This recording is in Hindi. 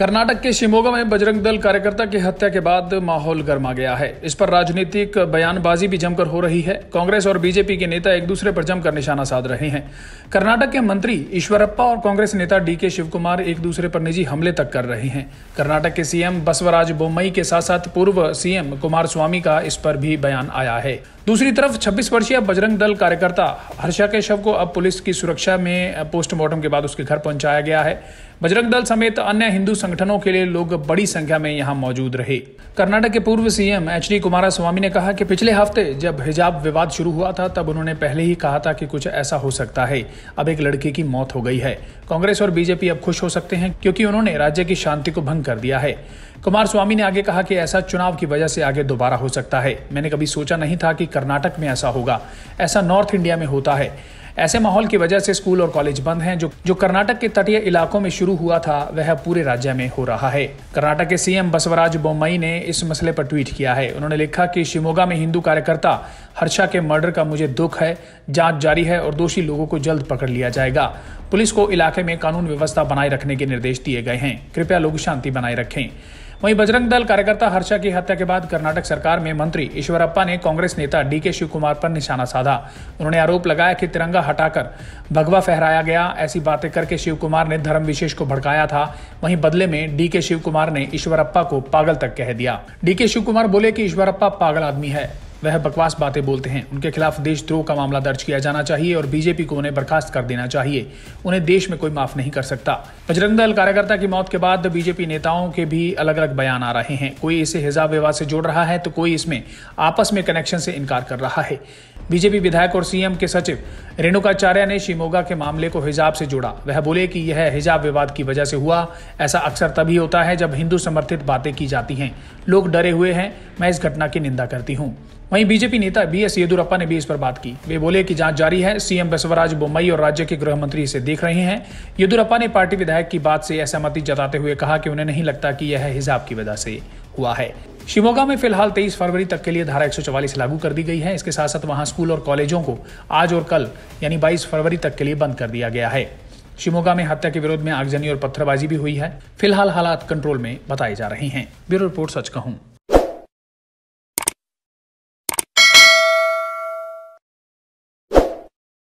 कर्नाटक के शिमोगा में बजरंग दल कार्यकर्ता की हत्या के बाद माहौल गर्मा गया है इस पर राजनीतिक बयानबाजी भी जमकर हो रही है कांग्रेस और बीजेपी के नेता एक दूसरे पर जमकर निशाना साध रहे हैं कर्नाटक के मंत्री ईश्वरप्पा और कांग्रेस नेता डी के शिवकुमार एक दूसरे पर निजी हमले तक कर रहे हैं कर्नाटक के सीएम बसवराज बोमई के साथ साथ पूर्व सीएम कुमार स्वामी का इस पर भी बयान आया है दूसरी तरफ 26 वर्षीय बजरंग दल कार्यकर्ता हर्षा के शव को अब पुलिस की सुरक्षा में पोस्टमार्टम के बाद उसके घर पहुंचाया गया है बजरंग दल समेत अन्य हिंदू संगठनों के लिए लोग बड़ी संख्या में यहां मौजूद रहे कर्नाटक के पूर्व सीएम एच डी स्वामी ने कहा कि पिछले हफ्ते जब हिजाब विवाद शुरू हुआ था तब उन्होंने पहले ही कहा था कि कुछ ऐसा हो सकता है अब एक लड़की की मौत हो गई है कांग्रेस और बीजेपी अब खुश हो सकते हैं क्योंकि उन्होंने राज्य की शांति को भंग कर दिया है कुमार स्वामी ने आगे कहा कि ऐसा चुनाव की वजह से आगे दोबारा हो सकता है मैंने कभी सोचा नहीं था कि कर्नाटक में ऐसा होगा ऐसा नॉर्थ इंडिया में होता है ऐसे माहौल की वजह से स्कूल और कॉलेज बंद हैं जो जो कर्नाटक के तटीय इलाकों में शुरू हुआ था वह पूरे राज्य में हो रहा है कर्नाटक के सीएम बसवराज बोमई ने इस मसले पर ट्वीट किया है उन्होंने लिखा कि शिमोगा में हिंदू कार्यकर्ता हर्षा के मर्डर का मुझे दुख है जांच जारी है और दोषी लोगों को जल्द पकड़ लिया जाएगा पुलिस को इलाके में कानून व्यवस्था बनाए रखने के निर्देश दिए गए हैं कृपया लोग शांति बनाए रखें वहीं बजरंग दल कार्यकर्ता हर्षा की हत्या के बाद कर्नाटक सरकार में मंत्री ईश्वरप्पा ने कांग्रेस नेता डी के शिवकुमार पर निशाना साधा उन्होंने आरोप लगाया कि तिरंगा हटाकर भगवा फहराया गया ऐसी बातें करके शिवकुमार ने धर्म विशेष को भड़काया था वहीं बदले में डी के शिवकुमार ने ईश्वरप्पा को पागल तक कह दिया डी के शिवकुमार बोले कि ईश्वरप्पा पागल आदमी है वह बकवास बातें बोलते हैं उनके खिलाफ देशद्रोह का मामला दर्ज किया जाना चाहिए और बीजेपी को उन्हें बर्खास्त कर देना चाहिए उन्हें देश में कोई माफ नहीं कर सकता बजरंग दल कार्यकर्ता की मौत के बाद बीजेपी नेताओं के भी अलग अलग बयान आ रहे हैं कोई इसे हिजाब विवाद से जोड़ रहा है तो कोई इसमें आपस में कनेक्शन से इनकार कर रहा है बीजेपी विधायक और सीएम के सचिव रेणुकाचार्य ने शिमोगा के मामले को हिजाब से जोड़ा वह बोले कि यह हिजाब विवाद की वजह से हुआ ऐसा अक्सर तभी होता है जब हिंदू समर्थित बातें की जाती हैं लोग डरे हुए हैं मैं इस घटना की निंदा करती हूँ वहीं बीजेपी नेता बी एस येदुरप्पा ने भी इस पर बात की वे बोले कि जांच जारी है सीएम बसवराज बुम्बई और राज्य के गृह मंत्री इसे देख रहे हैं येदुरप्पा ने पार्टी विधायक की बात से असहमति जताते हुए कहा कि उन्हें नहीं लगता कि यह हिजाब की वजह से हुआ है शिमोगा में फिलहाल 23 फरवरी तक के लिए धारा एक लागू कर दी गई है इसके साथ साथ वहां स्कूल और कॉलेजों को आज और कल यानी 22 फरवरी तक के लिए बंद कर दिया गया है शिमोगा में हत्या के विरोध में आगजनी और पत्थरबाजी भी हुई है फिलहाल हालात कंट्रोल में बताए जा रहे हैं ब्यूरो रिपोर्ट सच कहूँ